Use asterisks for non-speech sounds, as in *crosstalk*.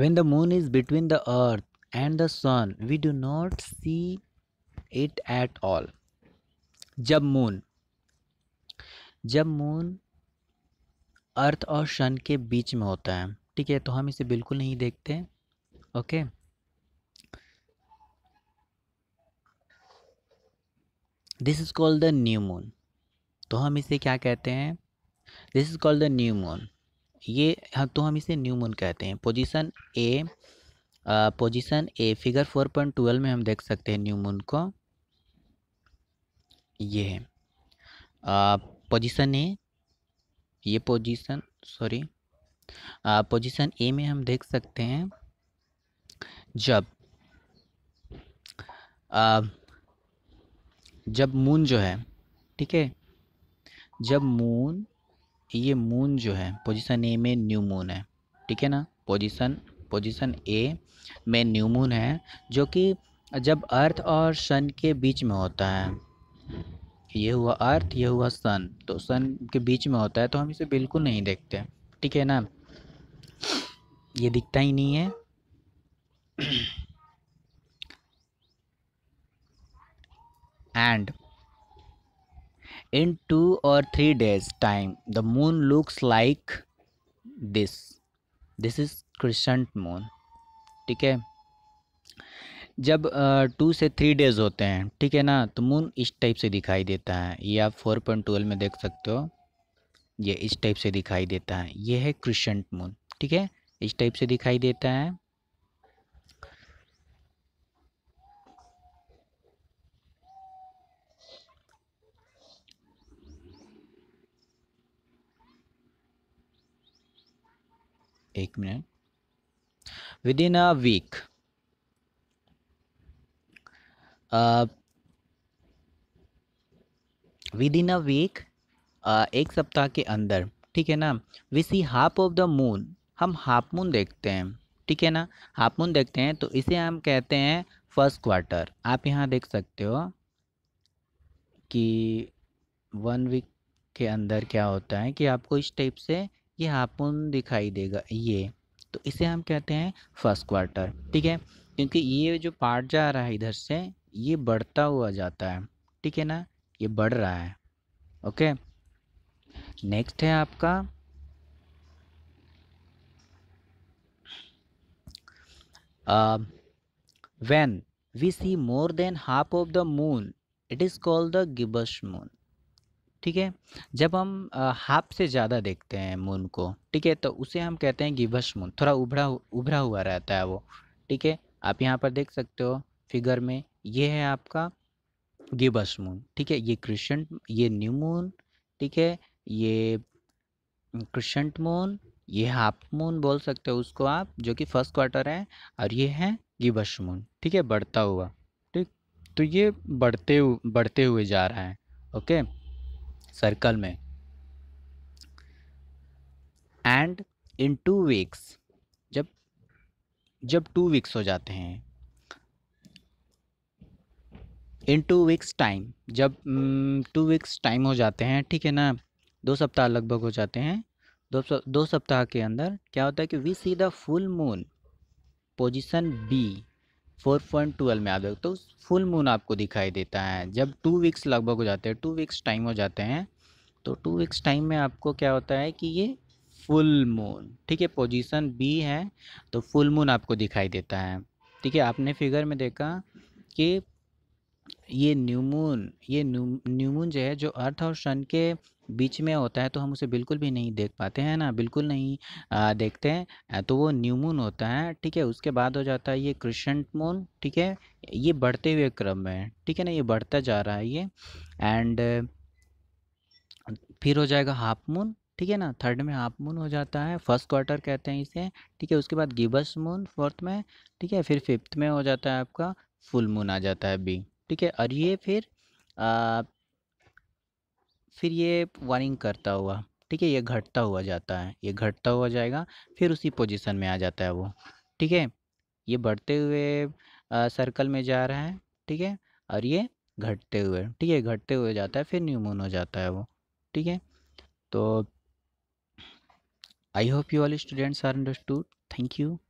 when the moon is between the earth and the sun we do not see it at all जब moon जब moon earth और sun के बीच में होता है ठीक है तो हम इसे बिल्कुल नहीं देखते okay this is called the new moon तो हम इसे क्या कहते हैं this is called the new moon ये हाँ, तो हम इसे न्यू मून कहते हैं position A position A figure four point twelve में हम देख सकते हैं न्यू मून को ये है पोजीशन ए ये पोजीशन सॉरी पोजीशन ए में हम देख सकते हैं जब आ, जब मून जो है ठीक है जब मून ये मून जो है पोजीशन ए में न्यू मून है ठीक है ना पोजीशन पोजीशन ए में न्यू मून है जो कि जब अर्थ और सन के बीच में होता है ये हुआ अर्थ ये हुआ सन तो सन के बीच में होता है तो हम इसे बिल्कुल नहीं देखते ठीक है ना ये दिखता ही नहीं है एंड *clears throat* इन टू और three days time the moon looks like this this is crescent moon ठीक है जब टू से थ्री डेज होते हैं ठीक है ना तो मून इस टाइप से दिखाई देता है ये आप फोर पॉइंट ट्वेल्व में देख सकते हो ये इस टाइप से दिखाई देता है ये है क्रिशंट मून ठीक है इस टाइप से दिखाई देता है एक minute within a week within a week एक सप्ताह के अंदर ठीक है ना we see half of the moon हम हाफ मून देखते हैं ठीक है ना हाफ मून देखते हैं तो इसे हम कहते हैं फर्स्ट क्वार्टर आप यहाँ देख सकते हो कि वन वीक के अंदर क्या होता है कि आपको इस टाइप से ये हापुन दिखाई देगा ये तो इसे हम कहते हैं फर्स्ट क्वार्टर ठीक है क्योंकि ये जो पार्ट जा रहा है इधर से ये बढ़ता हुआ जाता है ठीक है ना ये बढ़ रहा है ओके नेक्स्ट है आपका when we see more than half of the moon it is called the gibbous moon ठीक है जब हम हाफ से ज़्यादा देखते हैं मून को ठीक है तो उसे हम कहते हैं गिभस मून थोड़ा उभरा उभरा हुआ रहता है वो ठीक है आप यहाँ पर देख सकते हो फिगर में ये है आपका गिबस मून ठीक है ये क्रिशंट ये न्यू मून ठीक है ये क्रिशंट मून ये हाफ मून बोल सकते हो उसको आप जो कि फर्स्ट क्वार्टर है और ये है गिबस मून ठीक है बढ़ता हुआ ठीक तो ये बढ़ते बढ़ते हुए जा रहा है ओके सर्कल में एंड इन टू वीक्स जब जब टू वीक्स हो जाते हैं इन टू वीक्स टाइम जब टू वीक्स टाइम हो जाते हैं ठीक है ना दो सप्ताह लगभग हो जाते हैं दो दो सप्ताह के अंदर क्या होता है कि we see the full moon position B four point twelve में आप देखते तो फुल मून आपको दिखाई देता है जब टू वीक्स लगभग हो जाते हैं टू वीक्स टाइम हो जाते हैं तो टू वीक्स टाइम में आपको क्या होता है कि ये फुल मून ठीक है पोजीशन बी है तो फुल मून आपको दिखाई देता है ठीक है आपने फिगर में देखा कि ये मून ये न्यूमून जो है जो अर्थ और सन के बीच में होता है तो हम उसे बिल्कुल भी नहीं देख पाते हैं ना बिल्कुल नहीं आ, देखते हैं तो वो न्यू मून होता है ठीक है उसके बाद हो जाता है ये क्रिशंट मून ठीक है ये बढ़ते हुए क्रम में है ठीक है ना ये बढ़ता जा रहा है ये एंड फिर हो जाएगा हाफ मून ठीक है ना थर्ड में हाफ मून हो जाता है फर्स्ट क्वार्टर कहते हैं इसे ठीक है उसके बाद गिबस मून फोर्थ में ठीक है फिर फिफ्थ में हो जाता है आपका फुल मून आ जाता है बी ठीक है और ये फिर आ, फिर ये वारिंग करता हुआ ठीक है ये घटता हुआ जाता है ये घटता हुआ जाएगा फिर उसी पोजीशन में आ जाता है वो ठीक है ये बढ़ते हुए आ, सर्कल में जा रहा है ठीक है और ये घटते हुए ठीक है घटते हुए जाता है फिर न्यूमून हो जाता है वो ठीक है तो I hope you all students are understood thank you